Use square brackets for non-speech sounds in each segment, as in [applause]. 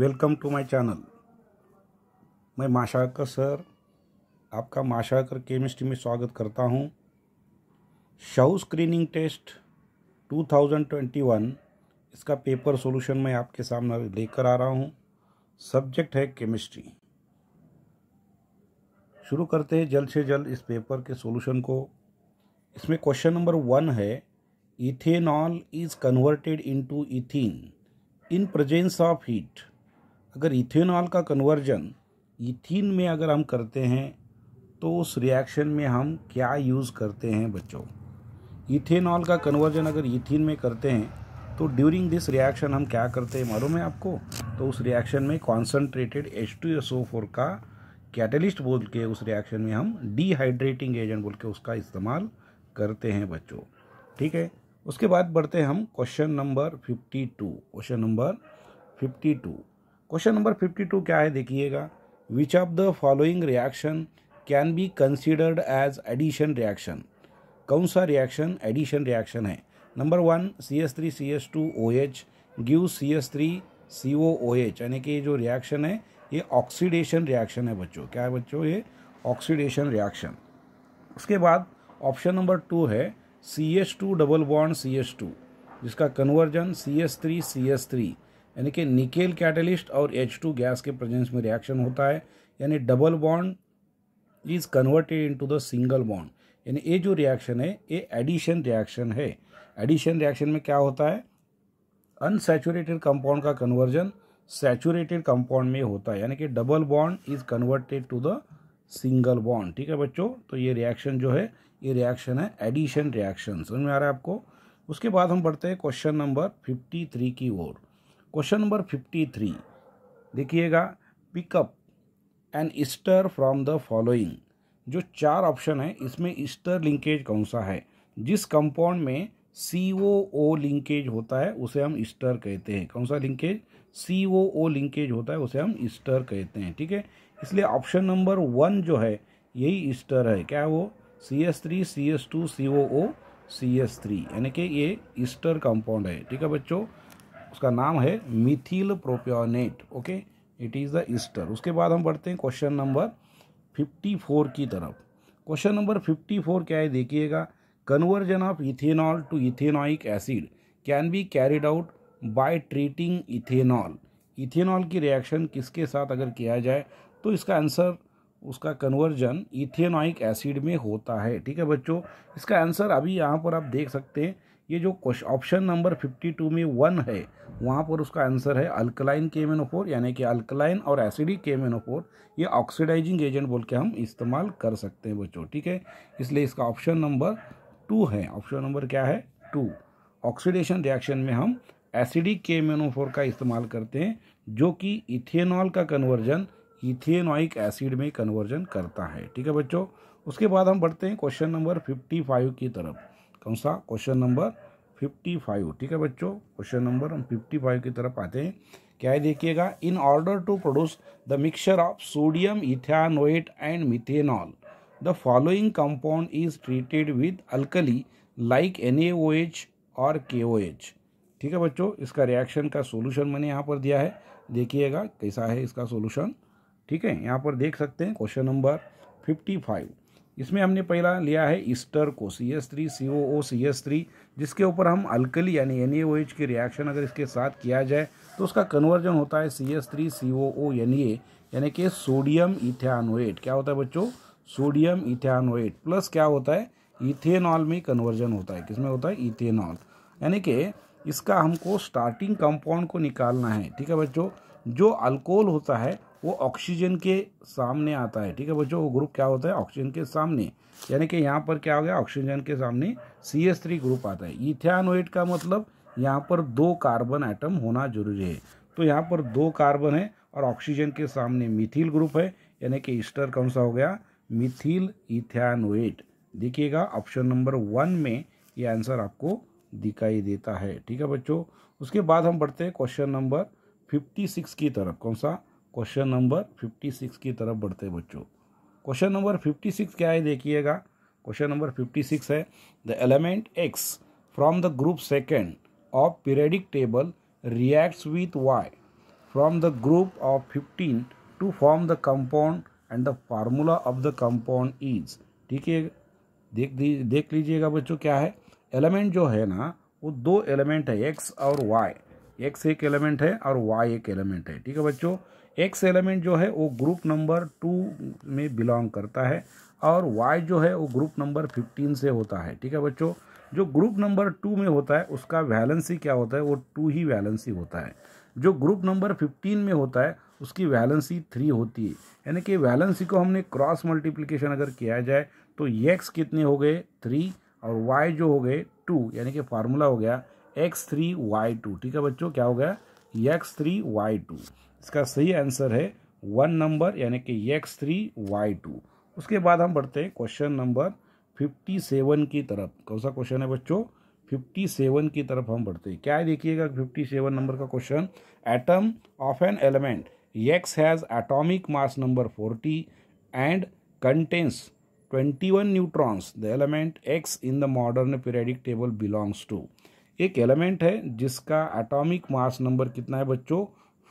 welcome to my channel मैं माशाकर sir आपका माशाकर chemistry में स्वागत करता हूं शव स्क्रीनिंग टेस्ट 2021 इसका पेपर सॉल्यूशन मैं आपके सामने लेकर आ रहा हूं सब्जेक्ट है केमिस्ट्री शुरू करते हैं जल्द से जल्द इस पेपर के सॉल्यूशन को इसमें क्वेश्चन नंबर वन है ethanol is converted into ethene in presence of heat अगर इथेनॉल का कन्वर्जन इथिन में अगर हम करते हैं तो उस रिएक्शन में हम क्या यूज़ करते हैं बच्चों इथेनॉल का कन्वर्जन अगर इथिन में करते हैं तो ड्यूरिंग दिस रिएक्शन हम क्या करते हैं मालूम है आपको तो उस रिएक्शन में concentrated H two S O four का कैटलिस्ट बोल के उस रिएक्शन में हम डीहाइड्रेटिंग एजेंट बोल के उसका इस्तेमाल करते हैं बच्चों ठीक है उसके बाद बढ़ते हैं हम question number fifty two question number fifty two question number fifty two क्या है देखिएगा which of the following reaction can be considered as addition reaction कौन सा रिएक्शन एडिशन रिएक्शन है number one C S three C S two O H give C S three C O O H यानी कि ये जो reaction है ये oxidation reaction है बच्चों क्या है बच्चों ये ऑक्सीडेशन रिएक्शन उसके बाद ऑप्शन नंबर टू है C S two double bond C S two जिसका conversion C S three C S three यानी कि निकेल कैटलिस्ट और एच टू गैस के प्रेजेंस में रिएक्शन होता है यानी double bond is converted into the single bond यानी ये जो रिएक्शन है ये एडिशन रिएक्शन है एडिशन रिएक्शन में क्या होता है अनसेचुरेटेड कंपाउंड का कन्वर्जन सैचुरेटेड कंपाउंड में होता है यानी कि double bond is converted to the single bond ठीक है बच्चों तो ये रिएक्शन जो है ये रिएक्शन है एडिशन रिएक्शन समझ में आ रहा है आपको उसके बाद हम बढ़ते हैं क्वेश्चन नंबर फिफ्टी थ्री की ओर क्वेश्चन नंबर फिफ्टी थ्री देखिएगा pick up and ester from the following जो चार ऑप्शन है इसमें ईस्टर लिंकेज कौन सा है जिस कंपाउंड में सी ओ ओ लिंकेज होता है उसे हम ईस्टर कहते हैं कौन सा लिंकेज सी ओ ओ लिंकेज होता है उसे हम ईस्टर कहते हैं ठीक है इसलिए ऑप्शन नंबर वन जो है यही ईस्टर है क्या है वो C S three C S two C O O C S three यानी कि ये ईस्टर कंपाउंड है ठीक है बच्चों उसका नाम है methyl propionate okay it is the ester उसके बाद हम बढ़ते हैं क्वेश्चन नंबर फिफ्टी फोर की तरफ क्वेश्चन नंबर फिफ्टी फोर क्या है देखिएगा conversion of ethanol to ethanoic acid can be carried out by treating ethanol ethanol की रिएक्शन किसके साथ अगर किया जाए तो इसका आंसर उसका कन्वर्जन इथेनॉइक एसिड में होता है ठीक है बच्चों इसका आंसर अभी यहाँ पर आप देख सकते हैं ये जो ऑप्शन नंबर 52 में वन है वहाँ पर उसका आंसर है अल्कलाइन केमेनोफोर यानी कि अल्कलाइन और एसिडिक केमेनोफोर ये ऑक्सीडाइजिंग एजेंट बोल के हम इस्तेमाल कर सकते हैं बच्चों ठीक है इसलिए इसका ऑप्शन नंबर टू है ऑप्शन नंबर क्या है टू ऑक्सीडेशन रिएक्शन में हम एसिडिक केमेनोफोर का इस्तेमाल करते हैं जो कि इथेनॉल का कन्वर्जन इथेनॉइक एसिड में कन्वर्जन करता है ठीक है बच्चों उसके बाद हम बढ़ते हैं क्वेश्चन नंबर फिफ्टी फाइव की तरफ कौन सा क्वेश्चन नंबर फिफ्टी फाइव ठीक है बच्चों क्वेश्चन नंबर हम फिफ्टी फाइव की तरफ आते हैं क्या है देखिएगा in order to produce the mixture of sodium ethanoate and methanol the following compound is treated with alkali like N और के ठीक है बच्चों इसका रिएक्शन का सोल्यूशन मैंने यहाँ पर दिया है देखिएगा कैसा है इसका सोल्यूशन ठीक है यहाँ पर देख सकते हैं क्वेश्चन नंबर फिफ्टी फाइव इसमें हमने पहला लिया है ईस्टर को C S three C O O C S three जिसके ऊपर हम अल्कली यानी एन ए ओ एच की रिएक्शन अगर इसके साथ किया जाए तो उसका कन्वर्जन होता है C S three C O O N A यानी कि सोडियम इथेनोएट क्या होता है बच्चों सोडियम इथेनोएट प्लस क्या होता है इथेनॉल में कन्वर्जन होता है किसमें होता है इथेनॉल यानी कि इसका हमको स्टार्टिंग कंपाउंड को निकालना है ठीक है बच्चों जो अल्कोहल होता है वो ऑक्सीजन के सामने आता है ठीक है बच्चों वो ग्रुप क्या होता है ऑक्सीजन के सामने यानी कि यहाँ पर क्या हो गया ऑक्सीजन के सामने सी एस थ्री ग्रुप आता है इथियानोइट का मतलब यहाँ पर दो कार्बन आइटम होना जरूरी है तो यहाँ पर दो कार्बन है और ऑक्सीजन के सामने मिथिल ग्रुप है यानी कि ईस्टर कौन सा हो गया मिथिल इथेनोएट देखिएगा ऑप्शन नंबर वन में ये आंसर आपको दिखाई देता है ठीक है बच्चों उसके बाद हम बढ़ते हैं क्वेश्चन नंबर फिफ्टी सिक्स की तरफ कौन सा क्वेश्चन नंबर फिफ्टी सिक्स की तरफ बढ़ते बच्चों क्वेश्चन नंबर फिफ्टी सिक्स क्या है देखिएगा क्वेश्चन नंबर फिफ्टी सिक्स है the element X from the group second of periodic table reacts with Y from the group of fifteen to form the compound and the formula of the compound is ठीक है देख दी देख लीजिएगा बच्चों क्या है element जो है ना वो दो एलिमेंट है एक्स और वाई एक्स एक एलिमेंट है और वाई एक एलिमेंट है ठीक है बच्चों एक्स एलिमेंट जो है वो ग्रुप नंबर टू में बिलोंग करता है और वाई जो है वो ग्रुप नंबर फिफ्टीन से होता है ठीक है बच्चों जो ग्रुप नंबर टू में होता है उसका वैलेंसी क्या होता है वो टू ही वैलेंसी होता है जो ग्रुप नंबर फिफ्टीन में होता है उसकी वैलेंसी थ्री होती है यानी कि वैलेंसी को हमने क्रॉस मल्टीप्लीकेशन अगर किया जाए तो एक्स कितने हो गए थ्री और वाई जो हो गए टू यानी कि फार्मूला हो गया एक्स थ्री वाई टू ठीक है बच्चों क्या हो गया एक्स थ्री वाई टू इसका सही आंसर है वन नंबर यानी कि एक्स थ्री वाई टू उसके बाद हम बढ़ते हैं क्वेश्चन नंबर फिफ्टी सेवन की तरफ कौन सा क्वेश्चन है बच्चों फिफ्टी सेवन की तरफ हम बढ़ते हैं क्या है देखिएगा फिफ्टी सेवन नंबर का question atom of an element X has atomic mass number forty and contains twenty one neutrons the element X in the modern periodic table belongs to एक एलिमेंट है जिसका एटॉमिक मास नंबर कितना है बच्चों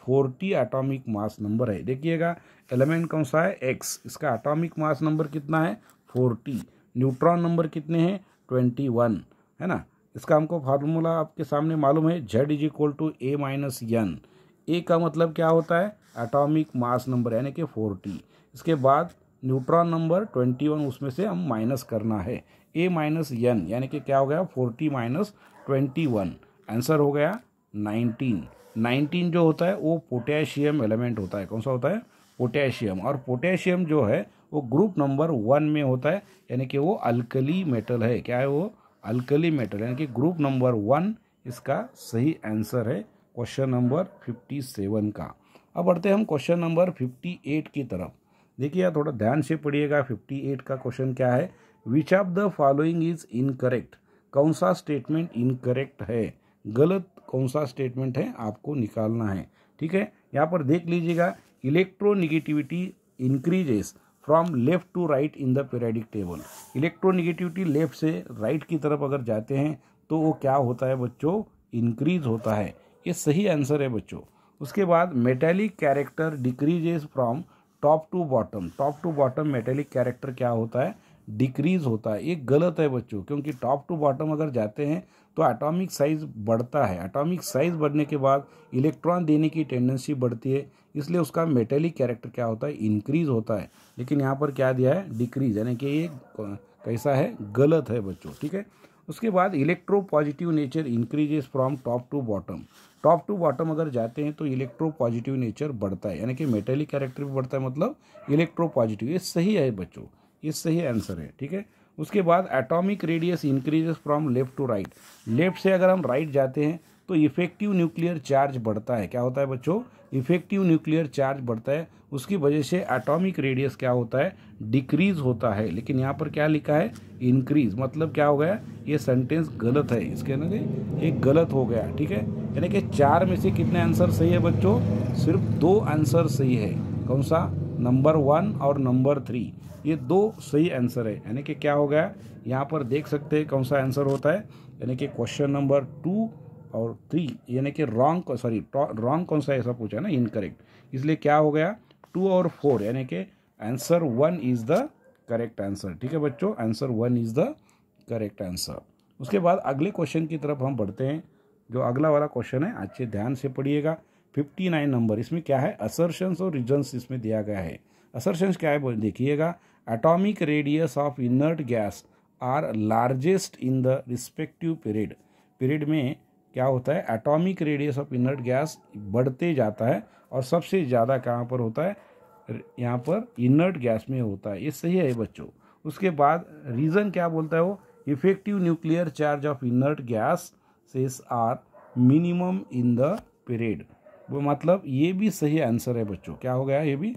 forty atomic mass number है देखिएगा element कौन सा है एक्स इसका एटॉमिक मास नंबर कितना है फोर्टी न्यूट्रॉन नंबर कितने हैं ट्वेंटी वन है ना इसका हमको फार्मूला आपके सामने मालूम है Z is equal to A minus N A का मतलब क्या होता है एटॉमिक मास नंबर यानी कि फोर्टी इसके बाद न्यूट्रॉन नंबर ट्वेंटी वन उसमें से हम माइनस करना है ए माइनस यन यानी कि क्या हो गया forty minus twenty one answer हो गया नाइनटीन नाइनटीन जो होता है वो पोटेशियम एलिमेंट होता है कौन सा होता है पोटेशियम और पोटेशियम जो है वो ग्रुप नंबर वन में होता है यानी कि वो अल्कली मेटल है क्या है वो अल्कली मेटल यानी कि ग्रुप नंबर वन इसका सही आंसर है क्वेश्चन नंबर फिफ्टी सेवन का अब बढ़ते हम क्वेश्चन नंबर फिफ्टी एट की तरफ देखिए यार थोड़ा ध्यान से पढ़िएगा फिफ्टी एट का क्वेश्चन क्या है which of the following is incorrect कौन सा स्टेटमेंट इनकरेक्ट है गलत कौन सा स्टेटमेंट है आपको निकालना है ठीक है यहाँ पर देख लीजिएगा electronegativity increases from left to right in the periodic table electronegativity left से राइट right की तरफ अगर जाते हैं तो वो क्या होता है बच्चों इंक्रीज होता है ये सही आंसर है बच्चों उसके बाद metallic character decreases from top to bottom top to bottom metallic character क्या होता है डिक्रीज़ होता है ये गलत है बच्चों क्योंकि टॉप टू बॉटम अगर जाते हैं तो एटॉमिक साइज़ बढ़ता है एटॉमिक साइज़ बढ़ने के बाद इलेक्ट्रॉन देने की टेंडेंसी बढ़ती है इसलिए उसका मेटेलिक कैरेक्टर क्या होता है इंक्रीज़ होता है लेकिन यहाँ पर क्या दिया है डिक्रीज यानी कि ये कैसा है गलत है बच्चों ठीक है उसके बाद electropositive nature increases from top to bottom top to bottom अगर जाते हैं तो इलेक्ट्रो पॉजिटिव नेचर बढ़ता है यानी कि मेटेलिक कैरेक्टर भी बढ़ता है मतलब इलेक्ट्रो पॉजिटिव ये सही है बच्चों ये सही आंसर है ठीक है उसके बाद atomic radius increases from left to right left से अगर हम राइट right जाते हैं तो इफेक्टिव न्यूक्लियर चार्ज बढ़ता है क्या होता है बच्चों इफेक्टिव न्यूक्लियर चार्ज बढ़ता है उसकी वजह से एटॉमिक रेडियस क्या होता है डिक्रीज होता है लेकिन यहाँ पर क्या लिखा है इंक्रीज मतलब क्या हो गया ये सेंटेंस गलत है इसके ना ये गलत हो गया ठीक है यानी कि चार में से कितने आंसर सही है बच्चों सिर्फ दो आंसर सही है कौन सा नंबर वन और नंबर थ्री ये दो सही आंसर है यानी कि क्या हो गया यहाँ पर देख सकते हैं कौन सा आंसर होता है यानी कि क्वेश्चन नंबर टू और थ्री यानी कि रॉन्ग सॉरी रॉन्ग कौन सा ऐसा पूछा ना इनकरेक्ट इसलिए क्या हो गया टू और फोर यानी कि answer one is the correct answer ठीक है बच्चों answer one is the correct answer उसके बाद अगले क्वेश्चन की तरफ हम बढ़ते हैं जो अगला वाला क्वेश्चन है अच्छे ध्यान से पढ़िएगा फिफ्टी नाइन नंबर इसमें क्या है असर्शंस और रीजन्स इसमें दिया गया है असर्शंस क्या है देखिएगा atomic radius of inert gas are largest in the respective period period में क्या होता है atomic radius of inert gas बढ़ते जाता है और सबसे ज़्यादा कहाँ पर होता है यहाँ पर इनर्ट गैस में होता है ये सही है बच्चों उसके बाद रीज़न क्या बोलता है वो effective nuclear charge of inert gases are minimum in the period वो मतलब ये भी सही आंसर है बच्चों क्या हो गया ये भी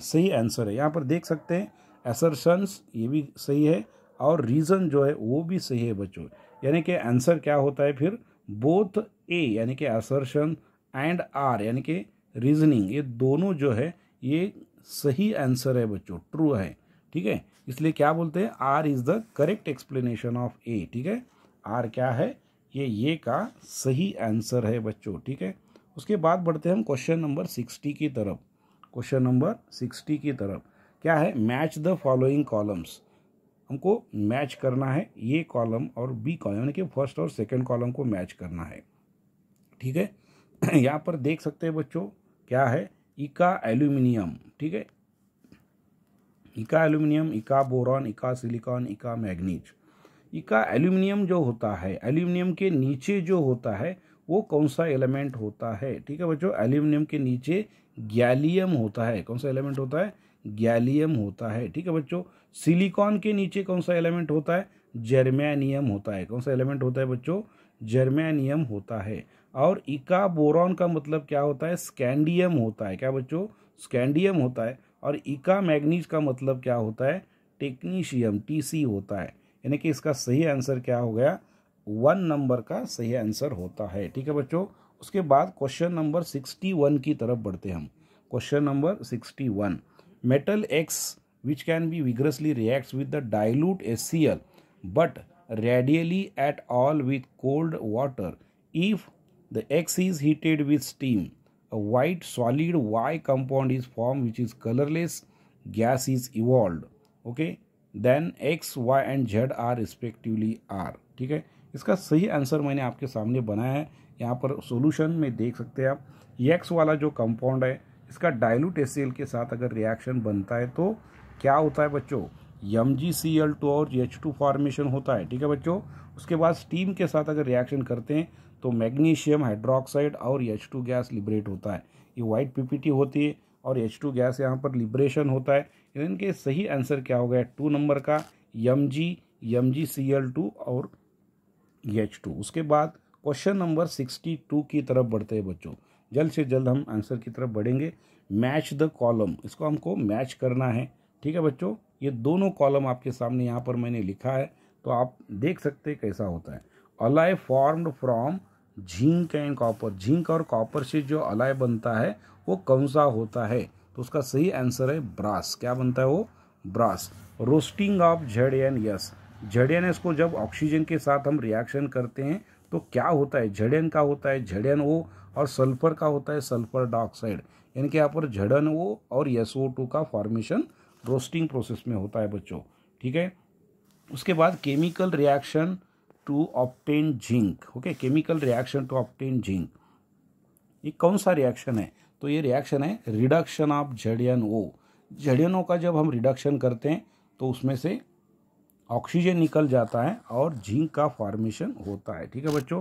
सही आंसर है यहाँ पर देख सकते हैं एसरसन्स ये भी सही है और रीज़न जो है वो भी सही है बच्चों यानी कि आंसर क्या होता है फिर बोथ ए यानी कि एसरसन एंड आर यानी कि रीजनिंग ये दोनों जो है ये सही आंसर है बच्चों ट्रू है ठीक है इसलिए क्या बोलते हैं R is the correct explanation of A ठीक है आर क्या है ये ये का सही आंसर है बच्चों ठीक है उसके बाद बढ़ते हैं हम क्वेश्चन नंबर सिक्सटी की तरफ क्वेश्चन नंबर सिक्सटी की तरफ क्या है मैच द फॉलोइंग कॉलम्स हमको मैच करना है ये कॉलम और बी कॉलम यानी कि फर्स्ट और सेकंड कॉलम को मैच करना है ठीक है [clears throat] यहाँ पर देख सकते हैं बच्चों क्या है इका एल्यूमिनियम ठीक है इका एल्यूमिनियम इका बोरॉन इका सिलिकॉन इका मैग्नीज इका एल्यूमिनियम जो होता है एल्यूमिनियम के नीचे जो होता है वो कौन सा एलिमेंट होता है ठीक है बच्चों एल्यूमिनियम के नीचे गैलियम होता है कौन सा एलिमेंट होता है गैलियम होता है ठीक है बच्चों सिलिकॉन के नीचे कौन सा एलिमेंट होता है जर्मेनियम होता है कौन सा एलिमेंट होता है बच्चों जर्मेनियम होता है और इका बोरॉन का मतलब क्या होता है स्कैंडियम होता है क्या बच्चों स्कैंडियम होता है और इका मैग्नीज का मतलब क्या होता है टेक्नीशियम टीसी होता है यानी कि इसका सही आंसर क्या हो गया वन नंबर का सही आंसर होता है ठीक है बच्चों उसके बाद क्वेश्चन नंबर सिक्सटी वन की तरफ बढ़ते हम question number sixty one metal X which can be vigorously reacts with the dilute A C L but readily at all with cold water if the X is heated with steam a white solid Y compound is form which is colourless gas is evolve okay then X Y and Z are respectively are ठीक है इसका सही answer मैंने आपके सामने बनाया है यहाँ पर सोल्यूशन में देख सकते हैं आप यक्स वाला जो कंपाउंड है इसका डायलूट एस के साथ अगर रिएक्शन बनता है तो क्या होता है बच्चों M G C L two और एच टू फॉर्मेशन होता है ठीक है बच्चों उसके बाद स्टीम के साथ अगर रिएक्शन करते हैं तो मैग्नीशियम हाइड्रोक्साइड और एच टू गैस लिबरेट होता है ये वाइट पीपीटी होती है और एच टू गैस यहाँ पर लिबरेशन होता है इनके सही आंसर क्या हो गया टू नंबर का M G M G C L two और एच e टू उसके बाद क्वेश्चन नंबर सिक्सटी टू की तरफ बढ़ते हैं बच्चों जल्द से जल्द हम आंसर की तरफ बढ़ेंगे मैच द कॉलम इसको हमको मैच करना है ठीक है बच्चों ये दोनों कॉलम आपके सामने यहाँ पर मैंने लिखा है तो आप देख सकते कैसा होता है alloy formed from zinc and copper zinc और कॉपर से जो अलाय बनता है वो कौन सा होता है तो उसका सही आंसर है ब्रास क्या बनता है वो brass roasting of Z and S झड़ियन को जब ऑक्सीजन के साथ हम रिएक्शन करते हैं तो क्या होता है झड़ियन का होता है झड़ियन ओ और सल्फर का होता है सल्फर डाइऑक्साइड यानी कि यहाँ पर झड़न ओ और एस टू का फॉर्मेशन रोस्टिंग प्रोसेस में होता है बच्चों ठीक है उसके बाद chemical reaction to obtain zinc okay chemical reaction to obtain zinc ये कौन सा रिएक्शन है तो ये रिएक्शन है रिडक्शन ऑफ झड़ियन ओ झड़ियनों का जब हम रिडक्शन करते हैं तो उसमें से ऑक्सीजन निकल जाता है और जिंक का फॉर्मेशन होता है ठीक है बच्चों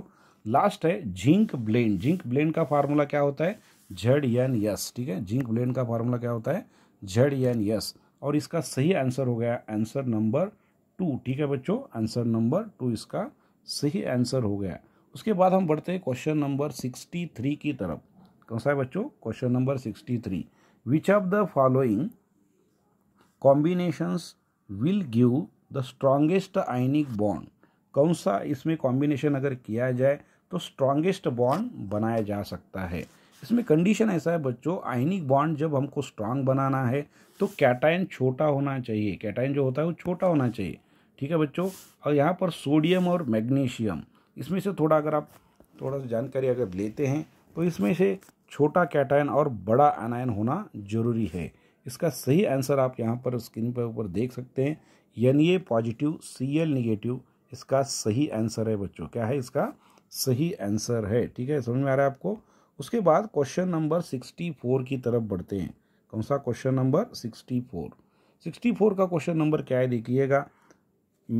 लास्ट है जिंक ब्लेंड जिंक ब्लेंड का फार्मूला क्या होता है झेड एन यस ठीक है जिंक ब्लेंड का फार्मूला क्या होता है झेड एन यस और इसका सही आंसर हो गया आंसर नंबर टू ठीक है बच्चों आंसर नंबर टू इसका सही आंसर हो गया उसके बाद हम बढ़ते हैं क्वेश्चन नंबर सिक्सटी थ्री की तरफ कौन सा है बच्चों question number sixty three which of the following combinations will give the strongest ionic bond कौन सा इसमें कॉम्बिनेशन अगर किया जाए तो स्ट्रांगेस्ट बॉन्ड बनाया जा सकता है इसमें कंडीशन ऐसा है बच्चों आयनिक बॉन्ड जब हमको स्ट्रांग बनाना है तो कैटाइन छोटा होना चाहिए कैटाइन जो होता है वो छोटा होना चाहिए ठीक है बच्चों और यहाँ पर सोडियम और मैग्नीशियम इसमें से थोड़ा अगर आप थोड़ा सा जानकारी अगर लेते हैं तो इसमें से छोटा कैटाइन और बड़ा अनायन होना जरूरी है इसका सही आंसर आप यहाँ पर स्क्रीन पर ऊपर देख सकते हैं N A positive C L negative इसका सही आंसर है बच्चों क्या है इसका सही आंसर है ठीक है समझ में आ रहा है आपको उसके बाद क्वेश्चन नंबर सिक्सटी फोर की तरफ बढ़ते हैं कौन सा question number sixty four sixty four का क्वेश्चन नंबर क्या है देखिएगा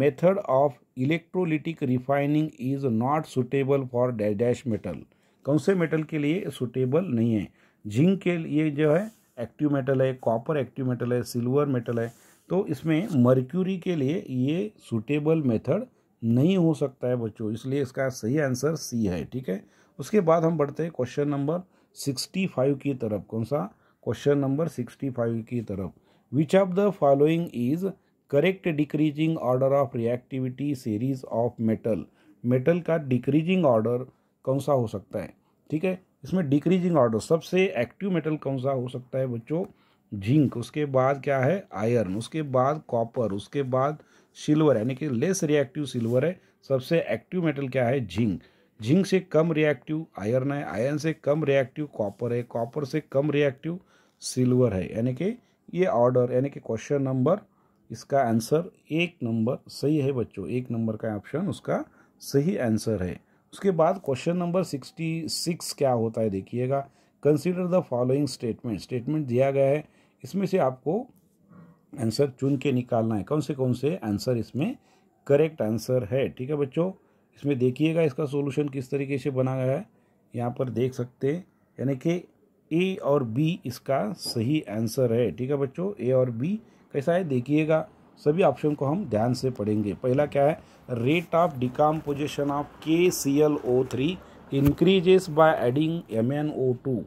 method of electrolytic refining is not suitable for dash metal कौन से मेटल के लिए सुटेबल नहीं है जिंक के लिए जो है एक्टिव मेटल है कॉपर एक्टिव मेटल है सिल्वर मेटल है तो इसमें मर्क्यूरी के लिए ये सूटेबल मेथड नहीं हो सकता है बच्चों इसलिए इसका सही आंसर सी है ठीक है उसके बाद हम बढ़ते हैं क्वेश्चन नंबर सिक्सटी फाइव की तरफ कौन सा क्वेश्चन नंबर सिक्सटी फाइव की तरफ which of the following is correct decreasing order of reactivity series of metal metal का डिक्रीजिंग ऑर्डर कौन सा हो सकता है ठीक है इसमें डिक्रीजिंग ऑर्डर सबसे एक्टिव मेटल कौन सा हो सकता है बच्चों जिंक उसके बाद क्या है आयरन उसके बाद कॉपर उसके बाद सिल्वर यानी कि लेस रिएक्टिव सिल्वर है सबसे एक्टिव मेटल क्या है जिंक जिंक से कम रिएक्टिव आयरन है आयरन से कम रिएक्टिव कॉपर है कॉपर से कम रिएक्टिव सिल्वर है यानी कि ये ऑर्डर यानी कि क्वेश्चन नंबर इसका आंसर एक नंबर सही है बच्चों एक नंबर का ऑप्शन उसका सही आंसर है उसके बाद क्वेश्चन नंबर सिक्सटी सिक्स क्या होता है देखिएगा consider the following statement statement दिया गया है इसमें से आपको आंसर चुन के निकालना है कौन से कौन से आंसर इसमें करेक्ट आंसर है ठीक है बच्चों इसमें देखिएगा इसका सोल्यूशन किस तरीके से बना गया है यहाँ पर देख सकते हैं यानी कि ए और बी इसका सही आंसर है ठीक है बच्चों ए और बी कैसा है देखिएगा सभी ऑप्शन को हम ध्यान से पढ़ेंगे पहला क्या है rate of decomposition of K C L O three increases by adding M N O two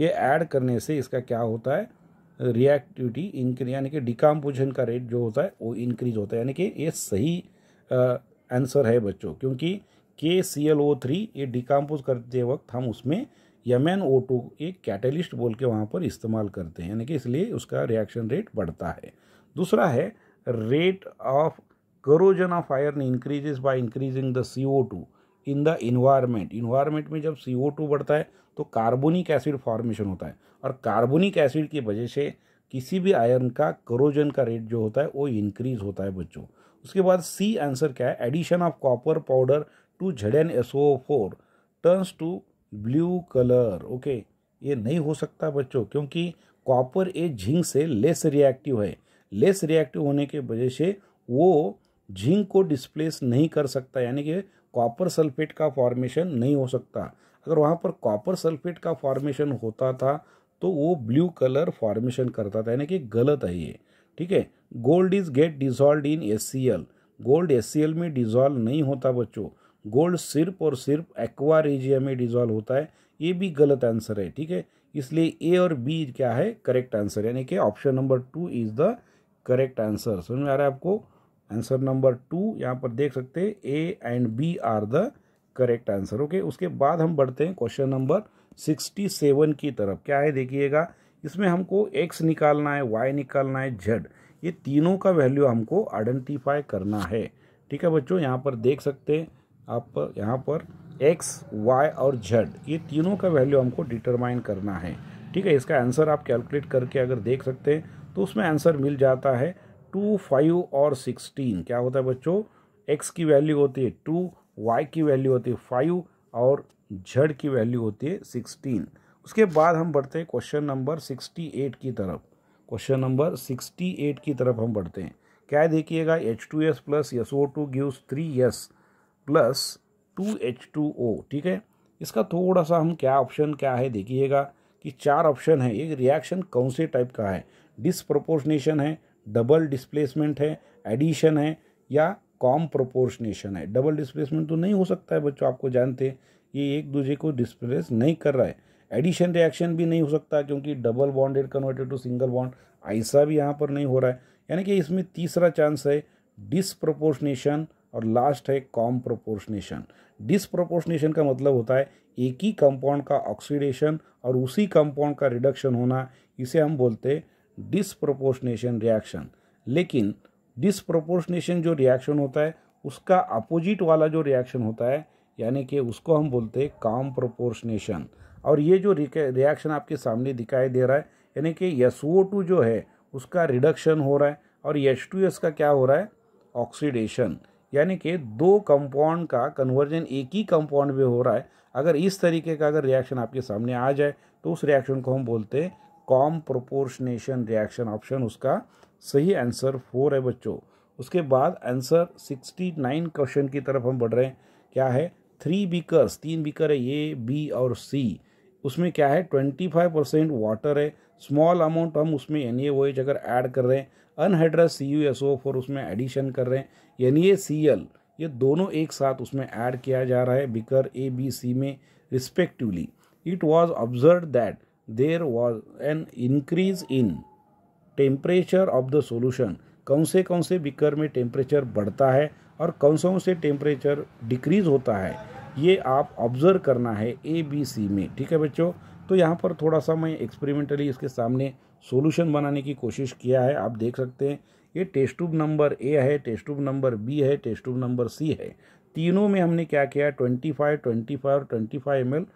ये ऐड करने से इसका क्या होता है रिएक्टिविटी इंक्री यानी कि डिकम्पोजिशन का रेट जो होता है वो इंक्रीज होता है यानी कि ये सही आंसर है बच्चों क्योंकि K C L O three ये डिकम्पोज करते वक्त हम उसमें यम एन ओ टू एक कैटलिस्ट बोल के वहाँ पर इस्तेमाल करते हैं यानी कि इसलिए उसका रिएक्शन रेट बढ़ता है दूसरा है rate of corrosion of iron increases by increasing the C O two in the environment environment में जब सी ओ टू बढ़ता है तो कार्बोनिक एसिड फॉर्मेशन होता है और कार्बोनिक एसिड की वजह से किसी भी आयरन का करोजन का रेट जो होता है वो इंक्रीज होता है बच्चों उसके बाद सी आंसर क्या है addition of copper powder to झड़ेन S O four turns to blue colour okay ये नहीं हो सकता बच्चों क्योंकि कॉपर ए झिंक से लेस रिएक्टिव है लेस रिएक्टिव होने के वजह से वो झिंक को डिस्प्लेस नहीं कर सकता यानी कि कॉपर सल्फेट का फॉर्मेशन नहीं हो सकता अगर वहाँ पर कॉपर सल्फेट का फॉर्मेशन होता था तो वो ब्लू कलर फॉर्मेशन करता था यानी कि गलत है ये ठीक है gold is get dissolve in S gold S में डिजॉल्व नहीं होता बच्चों गोल्ड सिर्फ और सिर्फ एक्वा रेजिया में डिजॉल्व होता है ये भी गलत आंसर है ठीक है इसलिए ए और बी क्या है करेक्ट आंसर यानी कि option number two is the correct answer समझ में आ रहा है आपको आंसर नंबर टू यहाँ पर देख सकते हैं A and B are the correct answer okay उसके बाद हम बढ़ते हैं क्वेश्चन नंबर सिक्सटी सेवन की तरफ क्या है देखिएगा इसमें हमको एक्स निकालना है वाई निकालना है जेड ये तीनों का वैल्यू हमको आइडेंटिफाई करना है ठीक है बच्चों यहाँ पर देख सकते हैं आप यहाँ पर एक्स वाई और जेड ये तीनों का वैल्यू हमको डिटरमाइन करना है ठीक है इसका आंसर आप कैलकुलेट करके अगर देख सकते हैं तो उसमें आंसर मिल जाता है टू फाइव और सिक्सटीन क्या होता है बच्चों एक्स की वैल्यू होती है टू वाई की वैल्यू होती है फाइव और झड़ की वैल्यू होती है सिक्सटीन उसके बाद हम बढ़ते हैं क्वेश्चन नंबर सिक्सटी एट की तरफ क्वेश्चन नंबर सिक्सटी एट की तरफ हम बढ़ते हैं क्या देखिएगा H two S plus S O two give three S plus two H two O ठीक है इसका थोड़ा सा हम क्या ऑप्शन क्या है देखिएगा कि चार ऑप्शन है ये रिएक्शन कौन से टाइप का है डिसप्रोपोर्शनेशन है डबल डिस्प्लेसमेंट है एडिशन है या कॉम प्रोपोर्शनेशन है डबल डिस्प्लेसमेंट तो नहीं हो सकता है बच्चों आपको जानते हैं ये एक दूसरे को डिस्प्लेस नहीं कर रहा है एडिशन रिएक्शन भी नहीं हो सकता क्योंकि double bonded converted to single bond ऐसा भी यहाँ पर नहीं हो रहा है यानी कि इसमें तीसरा चांस है डिसप्रोपोर्शनेशन और लास्ट है कॉम प्रोपोर्शनेशन डिसप्रोपोर्शनेशन का मतलब होता है एक ही कंपाउंड का ऑक्सीडेशन और उसी कंपाउंड का रिडक्शन होना इसे हम बोलते हैं डिसप्रोपोर्शनेशन रिएक्शन लेकिन डिसप्रोपोर्शनेशन जो रिएक्शन होता है उसका अपोजिट वाला जो रिएक्शन होता है यानी कि उसको हम बोलते हैं काम प्रोपोर्शनेशन और ये जो रिएक्शन आपके सामने दिखाई दे रहा है यानी कि एस जो है उसका रिडक्शन हो रहा है और एच का क्या हो रहा है ऑक्सीडेशन यानी कि दो कंपाउंड का कन्वर्जन एक ही कंपाउंड में हो रहा है अगर इस तरीके का अगर रिएक्शन आपके सामने आ जाए तो उस रिएक्शन को हम बोलते हैं कॉम प्रोपोर्शनेशन रिएक्शन ऑप्शन उसका सही आंसर फोर है बच्चों उसके बाद आंसर सिक्सटी नाइन क्वेश्चन की तरफ हम बढ़ रहे हैं क्या है थ्री बीकर्स तीन बीकर है ए बी और सी उसमें क्या है ट्वेंटी फाइव परसेंट वाटर है स्मॉल अमाउंट हम उसमें एन ए वोएच अगर ऐड कर रहे हैं anhydrous C U S O four उसमें एडिशन कर रहे हैं एन ए सी एल ये दोनों एक साथ उसमें ऐड किया जा रहा है बिकर ए बी सी में respectively it was observe that there was an increase in temperature of the solution कौन से कौन से बिकर में टेम्परेचर बढ़ता है और कौन से कौन से टेम्परेचर डिक्रीज होता है ये आप ऑब्ज़र्व करना है ए बी सी में ठीक है बच्चों तो यहाँ पर थोड़ा सा मैं एक्सपेरिमेंटली इसके सामने सोल्यूशन बनाने की कोशिश किया है आप देख सकते हैं ये टेस्ट ट्यूब नंबर ए है टेस्ट ट्यूब नंबर बी है टेस्ट ट्यूब नंबर सी है तीनों में हमने क्या किया है ट्वेंटी फाइव ट्वेंटी फाइव और twenty five M L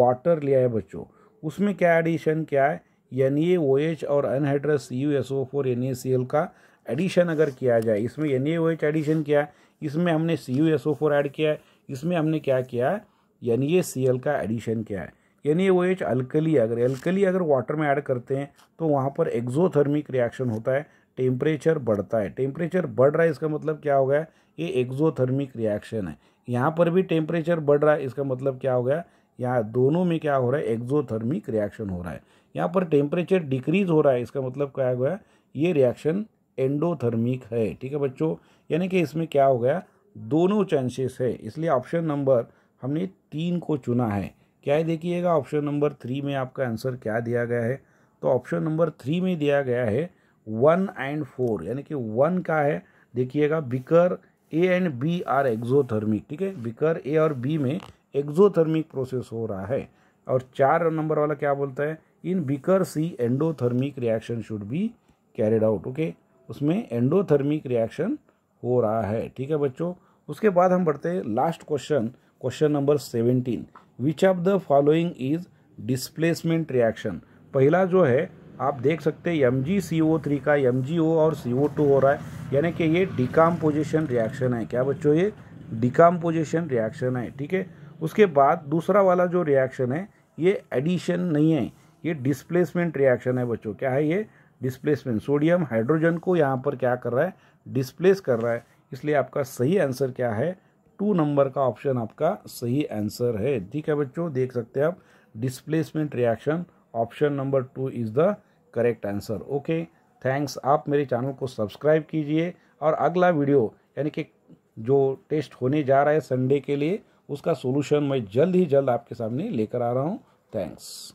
water लिया है बच्चों उसमें क्या एडिशन क्या है एन ए ओ एच और anhydrous C U S O four N A C L का एडिशन अगर किया जाए इसमें N A O H addition किया है इसमें हमने C U S O four add किया है इसमें हमने क्या किया है यानी ये सी का एडिशन क्या है यानी वो एच अल्कली अगर अल्कली अगर वाटर में ऐड करते हैं तो वहाँ पर एक्जोथर्मिक रिएक्शन होता है टेम्परेचर बढ़ता है टेम्परेचर बढ़ रहा है इसका मतलब क्या हो गया ये एक्जोथर्मिक रिएक्शन है यहाँ पर भी टेम्परेचर बढ़ रहा है इसका मतलब क्या हो गया यहाँ दोनों में क्या हो रहा है एक्जोथर्मिक रिएक्शन हो रहा है यहाँ पर टेम्परेचर डिक्रीज हो रहा है इसका मतलब क्या हो गया ये रिएक्शन एंडोथर्मिक है ठीक है बच्चों यानी कि इसमें क्या हो गया दोनों चांसेस है इसलिए ऑप्शन नंबर हमने तीन को चुना है क्या देखिएगा ऑप्शन नंबर थ्री में आपका आंसर क्या दिया गया है तो ऑप्शन नंबर थ्री में दिया गया है वन एंड फोर यानी कि वन का है देखिएगा beaker A and B are exothermic ठीक है बिकर ए और बी में एक्जोथर्मिक प्रोसेस हो रहा है और चार नंबर वाला क्या बोलता है in beaker C endothermic reaction should be carried out okay उसमें एंडोथर्मिक रिएक्शन हो रहा है ठीक है बच्चों उसके बाद हम बढ़ते हैं last question question number seventeen which of the following is displacement reaction पहला जो है आप देख सकते हैं M G C O three का एम जी ओ और सी ओ टू हो रहा है यानी कि ये डिकाम्पोजिशन रिएक्शन है क्या बच्चों ये डिकाम्पोजिशन रिएक्शन है ठीक है उसके बाद दूसरा वाला जो रिएक्शन है ये एडिशन नहीं है ये डिस्प्लेसमेंट रिएक्शन है बच्चों क्या है ये डिस्प्लेसमेंट सोडियम हाइड्रोजन को यहाँ पर क्या कर रहा है डिस्प्लेस कर रहा है इसलिए आपका सही आंसर क्या है टू नंबर का ऑप्शन आपका सही आंसर है ठीक है बच्चों देख सकते हैं आप displacement reaction option number two is the correct answer okay thanks आप मेरे चैनल को सब्सक्राइब कीजिए और अगला वीडियो यानी कि जो टेस्ट होने जा रहा है संडे के लिए उसका सोल्यूशन मैं जल्द ही जल्द आपके सामने लेकर आ रहा हूँ थैंक्स